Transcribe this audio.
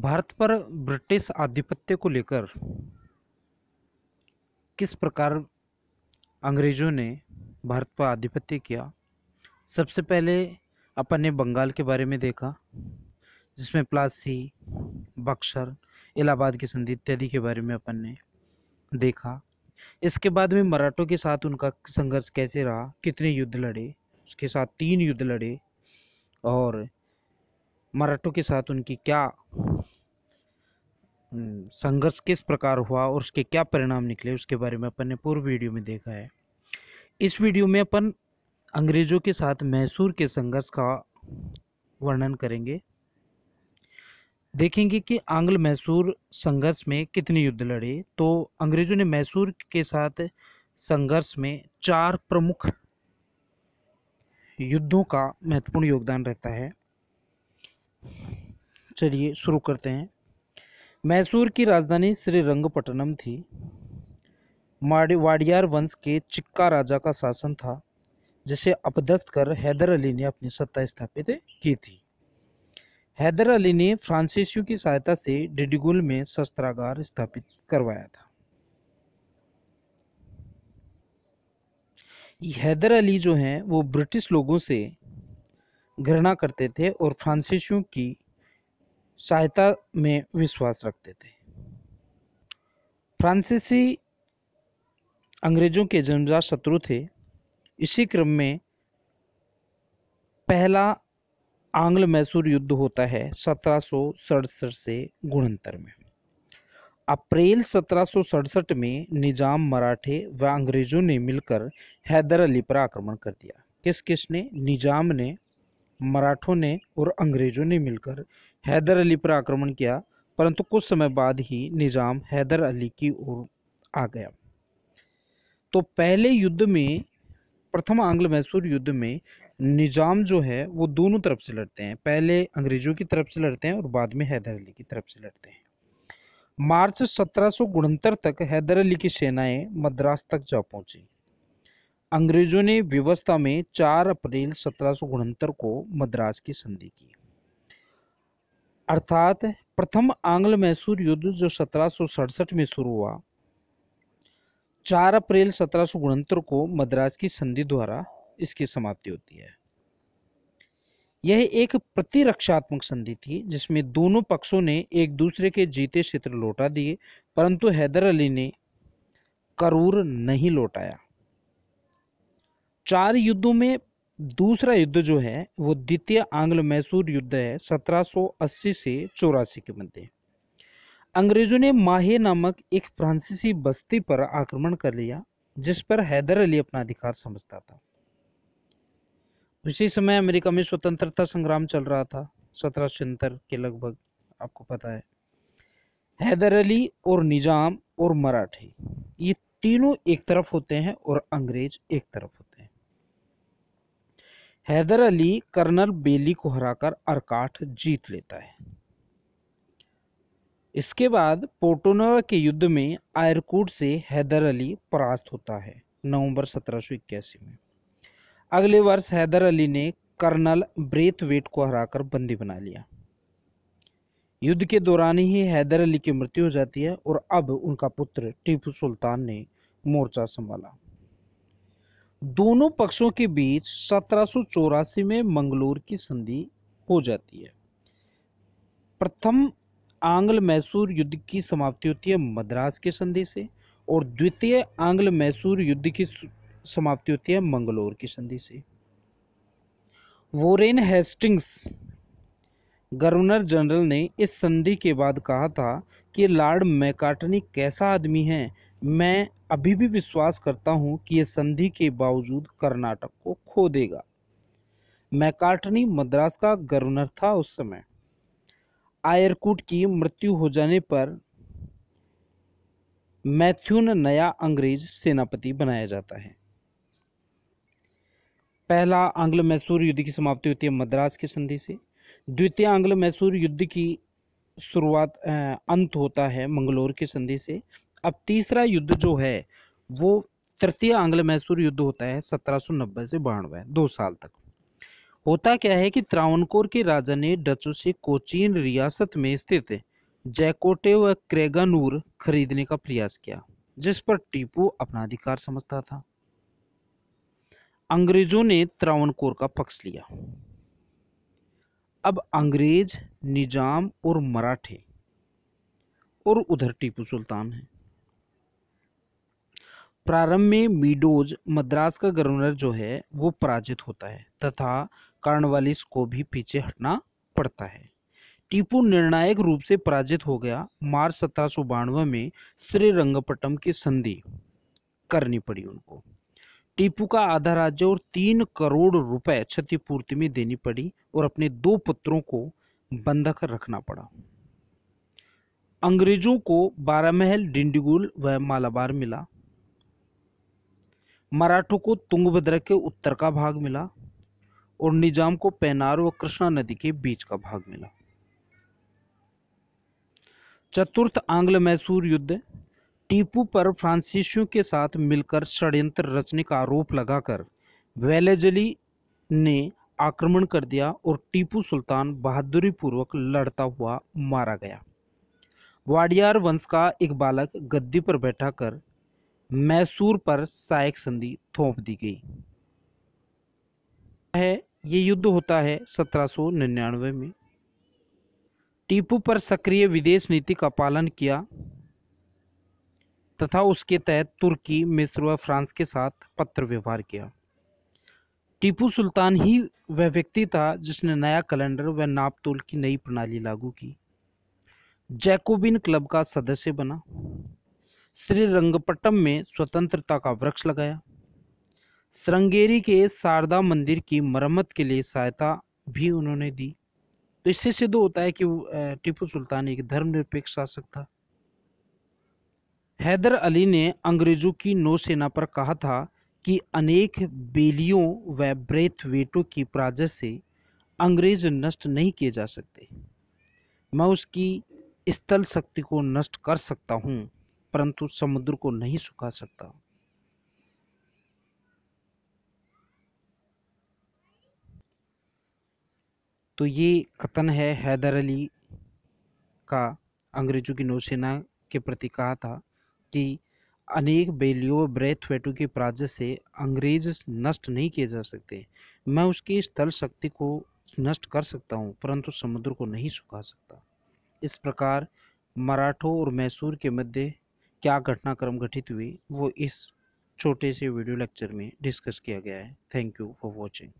भारत पर ब्रिटिश आधिपत्य को लेकर किस प्रकार अंग्रेज़ों ने भारत पर आधिपत्य किया सबसे पहले अपन ने बंगाल के बारे में देखा जिसमें प्लासी बक्सर इलाहाबाद की संधि इत्यादि के बारे में अपन ने देखा इसके बाद में मराठों के साथ उनका संघर्ष कैसे रहा कितने युद्ध लड़े उसके साथ तीन युद्ध लड़े और मराठों के साथ उनकी क्या संघर्ष किस प्रकार हुआ और उसके क्या परिणाम निकले उसके बारे में अपन ने पूर्व वीडियो में देखा है इस वीडियो में अपन अंग्रेज़ों के साथ मैसूर के संघर्ष का वर्णन करेंगे देखेंगे कि आंग्ल मैसूर संघर्ष में कितने युद्ध लड़े तो अंग्रेज़ों ने मैसूर के साथ संघर्ष में चार प्रमुख युद्धों का महत्वपूर्ण योगदान रहता है चलिए शुरू करते हैं मैसूर की राजधानी श्रीरंगपट्टनम थी वाडियार वंश के चिक्का राजा का शासन था जिसे अपदस्त कर हैदर अली ने अपनी सत्ता स्थापित की थी हैदर अली ने फ्रांसीसियों की सहायता से डिडिगुल में शस्त्रागार स्थापित करवाया था हैदर अली जो हैं वो ब्रिटिश लोगों से घृणा करते थे और फ्रांसीसियों की सहायता में विश्वास रखते थे फ्रांसीसी अंग्रेजों के जन्मजात शत्रु थे इसी क्रम में पहला आंग्ल मैसूर युद्ध होता है सत्रह से गुणंतर में अप्रैल सत्रह में निजाम मराठे व अंग्रेजों ने मिलकर हैदर अली पर आक्रमण कर दिया किस किस ने निजाम ने मराठों ने और अंग्रेज़ों ने मिलकर हैदर अली पर आक्रमण किया परंतु कुछ समय बाद ही निज़ाम हैदर अली की ओर आ गया तो पहले युद्ध में प्रथम आंग्ल मैसूर युद्ध में निज़ाम जो है वो दोनों तरफ से लड़ते हैं पहले अंग्रेज़ों की तरफ से लड़ते हैं और बाद में हैदर अली की तरफ से लड़ते हैं मार्च सत्रह तक हैदर अली की सेनाएं मद्रास तक जा पहुंची अंग्रेजों ने व्यवस्था में 4 अप्रैल सत्रह को मद्रास की संधि की अर्थात प्रथम आंग्ल मैसूर युद्ध जो सत्रह में शुरू हुआ 4 अप्रैल सत्रह को मद्रास की संधि द्वारा इसकी समाप्ति होती है यह एक प्रतिरक्षात्मक संधि थी जिसमें दोनों पक्षों ने एक दूसरे के जीते क्षेत्र लौटा दिए परंतु हैदर अली ने करूर नहीं लौटाया चार युद्धों में दूसरा युद्ध जो है वो द्वितीय आंग्ल मैसूर युद्ध है 1780 से चौरासी के मध्य अंग्रेजों ने माहे नामक एक फ्रांसीसी बस्ती पर आक्रमण कर लिया जिस पर हैदर अली अपना अधिकार समझता था उसी समय अमेरिका में स्वतंत्रता संग्राम चल रहा था सत्रह के लगभग आपको पता है हैदर अली और निजाम और मराठे ये तीनों एक तरफ होते हैं और अंग्रेज एक तरफ हैदर अली कर्नल बेली को हराकर अरकाठ जीत लेता है इसके बाद पोर्टोनोवा के युद्ध में आयरकूट से हैदर अली परास्त होता है नवंबर सत्रह में अगले वर्ष हैदर अली ने कर्नल ब्रेथवेट को हराकर बंदी बना लिया युद्ध के दौरान ही हैदर अली की मृत्यु हो जाती है और अब उनका पुत्र टीपू सुल्तान ने मोर्चा संभाला दोनों पक्षों के बीच सत्रह में मंगलोर की संधि हो जाती है प्रथम आंग्ल मैसूर युद्ध की समाप्ति होती है मद्रास की संधि से और द्वितीय आंग्ल मैसूर युद्ध की समाप्ति होती है मंगलोर की संधि से वोरेन हेस्टिंग्स गवर्नर जनरल ने इस संधि के बाद कहा था कि लॉर्ड मैकार्टनी कैसा आदमी है मैं अभी भी विश्वास करता हूं कि यह संधि के बावजूद कर्नाटक को खो देगा मैकार्टनी मद्रास का गवर्नर था उस समय आयरकूट की मृत्यु हो जाने पर मैथ्यून नया अंग्रेज सेनापति बनाया जाता है पहला आंग्ल मैसूर युद्ध की समाप्ति होती है मद्रास की संधि से द्वितीय आंग्ल मैसूर युद्ध की शुरुआत अंत होता है मंगलोर की संधि से अब तीसरा युद्ध जो है वो तृतीय आंग्ल मैसूर युद्ध होता है सत्रह से बानवे दो साल तक होता क्या है कि त्रावणकोर के राजा ने डचो से कोचीन रियासत में स्थित जैकोटे व क्रेगानूर खरीदने का प्रयास किया जिस पर टीपू अपना अधिकार समझता था अंग्रेजों ने त्रावणकोर का पक्ष लिया अब अंग्रेज निजाम और मराठे और उधर टीपू सुल्तान है प्रारंभ में मीडोज मद्रास का गवर्नर जो है वो पराजित होता है तथा कार्नवालिस को भी पीछे हटना पड़ता है टीपू निर्णायक रूप से पराजित हो गया मार्च सत्रह में श्रीरंगपट्टम की संधि करनी पड़ी उनको टीपू का आधा राज्य और तीन करोड़ रुपए क्षतिपूर्ति में देनी पड़ी और अपने दो पुत्रों को बंधक रखना पड़ा अंग्रेजों को बारामहल डिंडिगुल व मालाबार मिला मराठों को तुंगभद्रा के उत्तर का भाग मिला और निजाम को पैनार व कृष्णा नदी के बीच का भाग मिला चतुर्थ आंग्ल मैसूर युद्ध टीपू पर फ्रांसीसियों के साथ मिलकर षड्यंत्र रचने का आरोप लगाकर वेलेजली ने आक्रमण कर दिया और टीपू सुल्तान बहादुरी पूर्वक लड़ता हुआ मारा गया वाडियार वंश का एक बालक गद्दी पर बैठा कर मैसूर पर सहायक संधि थोप दी गई है ये युद्ध होता है 1799 में टीपू पर सक्रिय विदेश नीति का पालन किया तथा उसके तहत तुर्की मिस्र व फ्रांस के साथ पत्र व्यवहार किया टीपू सुल्तान ही वह व्यक्ति था जिसने नया कैलेंडर व नापतोल की नई प्रणाली लागू की जैकोबिन क्लब का सदस्य बना श्रीरंगपट्टम में स्वतंत्रता का वृक्ष लगाया श्रृंगेरी के शारदा मंदिर की मरम्मत के लिए सहायता भी उन्होंने दी तो इससे सिद्ध होता है कि टीपू सुल्तान एक धर्मनिरपेक्ष शासक था हैदर अली ने अंग्रेजों की नौसेना पर कहा था कि अनेक बेलियों व ब्रेथवेटों की पराजय से अंग्रेज नष्ट नहीं किए जा सकते मैं उसकी स्थल शक्ति को नष्ट कर सकता हूँ परंतु समुद्र को नहीं सुखा सकता तो ये कथन है हैदर अली का अंग्रेजों की नौसेना के प्रति कहा था कि अनेक बेलियों ब्रेथवेटों के प्राज्य से अंग्रेज नष्ट नहीं किए जा सकते मैं उसकी स्थल शक्ति को नष्ट कर सकता हूँ परंतु समुद्र को नहीं सुखा सकता इस प्रकार मराठों और मैसूर के मध्य क्या घटनाक्रम घटित हुई वो इस छोटे से वीडियो लेक्चर में डिस्कस किया गया है थैंक यू फॉर वॉचिंग